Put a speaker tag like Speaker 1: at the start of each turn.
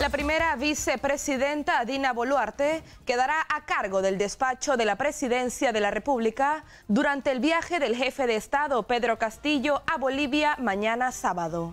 Speaker 1: La primera vicepresidenta Dina Boluarte quedará a cargo del despacho de la presidencia de la República durante el viaje del jefe de Estado Pedro Castillo a Bolivia mañana sábado.